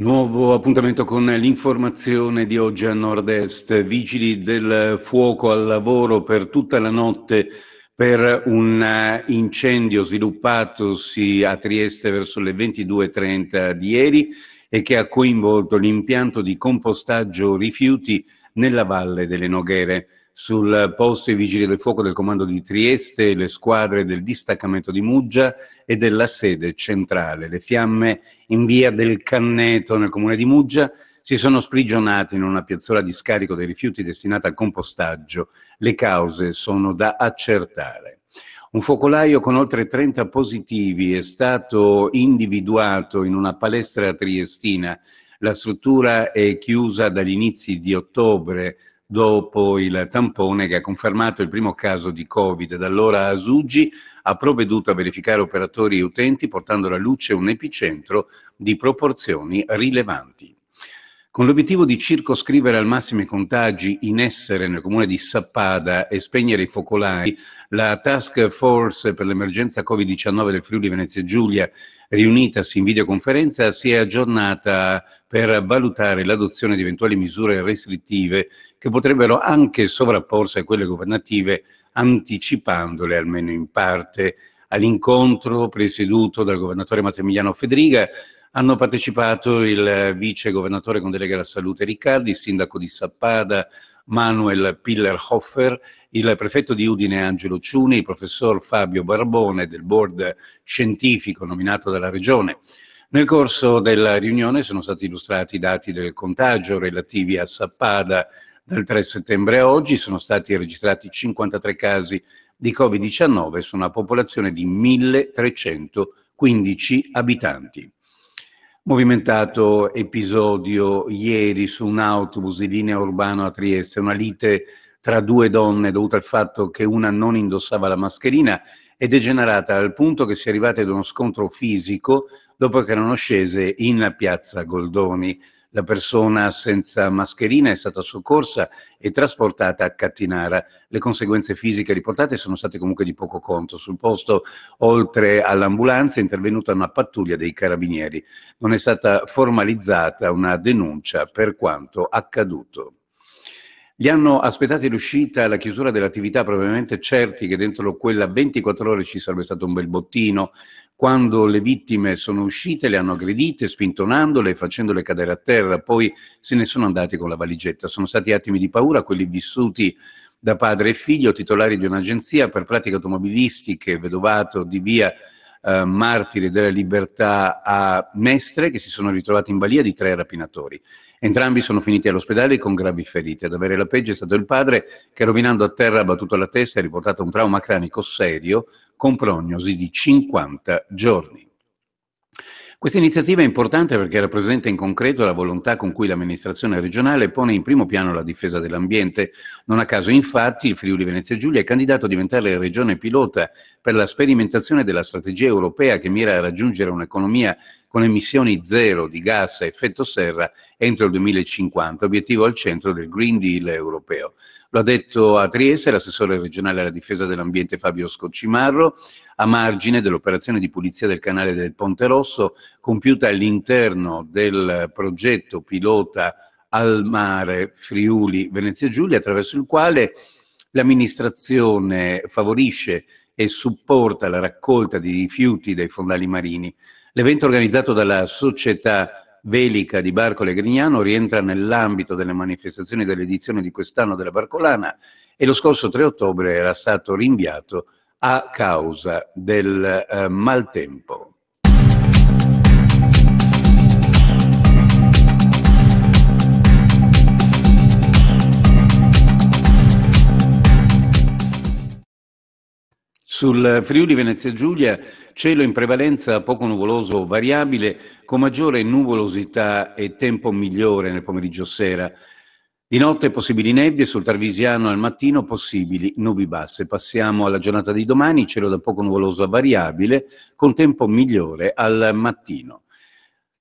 Nuovo appuntamento con l'informazione di oggi a nord-est. Vigili del fuoco al lavoro per tutta la notte per un eh, incendio sviluppatosi a Trieste verso le 22.30 di ieri e che ha coinvolto l'impianto di compostaggio rifiuti nella valle delle Noghere. Sul posto i vigili del fuoco del comando di Trieste, le squadre del distaccamento di Muggia e della sede centrale. Le fiamme in via del Canneto nel comune di Muggia si sono sprigionate in una piazzola di scarico dei rifiuti destinata al compostaggio. Le cause sono da accertare. Un focolaio con oltre 30 positivi è stato individuato in una palestra triestina. La struttura è chiusa dagli inizi di ottobre dopo il tampone che ha confermato il primo caso di Covid. Da allora Asugi ha provveduto a verificare operatori e utenti portando alla luce un epicentro di proporzioni rilevanti con l'obiettivo di circoscrivere al massimo i contagi in essere nel comune di Sappada e spegnere i focolai, la Task Force per l'emergenza Covid-19 del Friuli Venezia Giulia, riunitasi in videoconferenza, si è aggiornata per valutare l'adozione di eventuali misure restrittive che potrebbero anche sovrapporsi a quelle governative, anticipandole almeno in parte. All'incontro presieduto dal governatore Massimiliano Federica. Hanno partecipato il vice governatore con delega alla salute Riccardi, il sindaco di Sappada Manuel Pillerhofer, il prefetto di Udine Angelo Ciuni, il professor Fabio Barbone del board scientifico nominato dalla regione. Nel corso della riunione sono stati illustrati i dati del contagio relativi a Sappada dal 3 settembre a oggi, sono stati registrati 53 casi di Covid-19 su una popolazione di 1315 abitanti movimentato episodio ieri su un autobus di linea urbana a Trieste, una lite tra due donne dovuta al fatto che una non indossava la mascherina è degenerata al punto che si è arrivati ad uno scontro fisico dopo che erano scese in piazza Goldoni. La persona senza mascherina è stata soccorsa e trasportata a Cattinara. Le conseguenze fisiche riportate sono state comunque di poco conto. Sul posto, oltre all'ambulanza, è intervenuta una pattuglia dei carabinieri. Non è stata formalizzata una denuncia per quanto accaduto. Li hanno aspettati l'uscita la chiusura dell'attività, probabilmente certi che dentro quella 24 ore ci sarebbe stato un bel bottino. Quando le vittime sono uscite, le hanno aggredite, spintonandole, facendole cadere a terra, poi se ne sono andati con la valigetta. Sono stati attimi di paura, quelli vissuti da padre e figlio, titolari di un'agenzia per pratiche automobilistiche, vedovato di via eh, martiri della libertà a Mestre che si sono ritrovati in balia di tre rapinatori. Entrambi sono finiti all'ospedale con gravi ferite. Ad avere la peggio è stato il padre che rovinando a terra ha battuto la testa e ha riportato un trauma cranico serio con prognosi di 50 giorni. Questa iniziativa è importante perché rappresenta in concreto la volontà con cui l'amministrazione regionale pone in primo piano la difesa dell'ambiente. Non a caso, infatti, il Friuli Venezia Giulia è candidato a diventare regione pilota per la sperimentazione della strategia europea che mira a raggiungere un'economia con emissioni zero di gas a effetto serra entro il 2050, obiettivo al centro del Green Deal europeo. Lo ha detto a Trieste l'assessore regionale alla difesa dell'ambiente Fabio Scoccimarro, a margine dell'operazione di pulizia del canale del Ponte Rosso compiuta all'interno del progetto pilota al mare Friuli Venezia Giulia, attraverso il quale l'amministrazione favorisce e supporta la raccolta di rifiuti dai fondali marini. L'evento organizzato dalla Società Velica di Barcola e Grignano rientra nell'ambito delle manifestazioni dell'edizione di quest'anno della Barcolana e lo scorso 3 ottobre era stato rinviato a causa del eh, maltempo. Sul Friuli Venezia Giulia cielo in prevalenza poco nuvoloso variabile con maggiore nuvolosità e tempo migliore nel pomeriggio sera. Di notte possibili nebbie, sul Tarvisiano al mattino possibili nubi basse. Passiamo alla giornata di domani, cielo da poco nuvoloso a variabile con tempo migliore al mattino.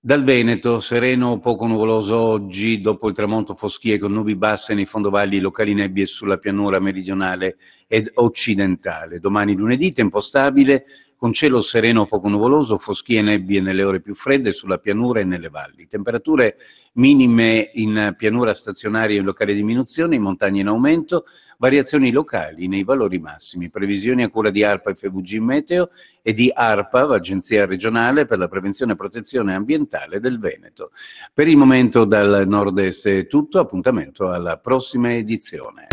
Dal Veneto, sereno poco nuvoloso oggi, dopo il tramonto foschie con nubi basse nei fondovalli, locali nebbie sulla pianura meridionale ed occidentale. Domani lunedì, tempo stabile, con cielo sereno poco nuvoloso, foschie nebbie nelle ore più fredde sulla pianura e nelle valli. Temperature minime in pianura stazionaria in locale diminuzione, in montagna in aumento, variazioni locali nei valori massimi. Previsioni a cura di ARPA FVG Meteo e di ARPA, Agenzia regionale per la prevenzione e protezione ambientale del Veneto. Per il momento dal nord-est è tutto, appuntamento alla prossima edizione.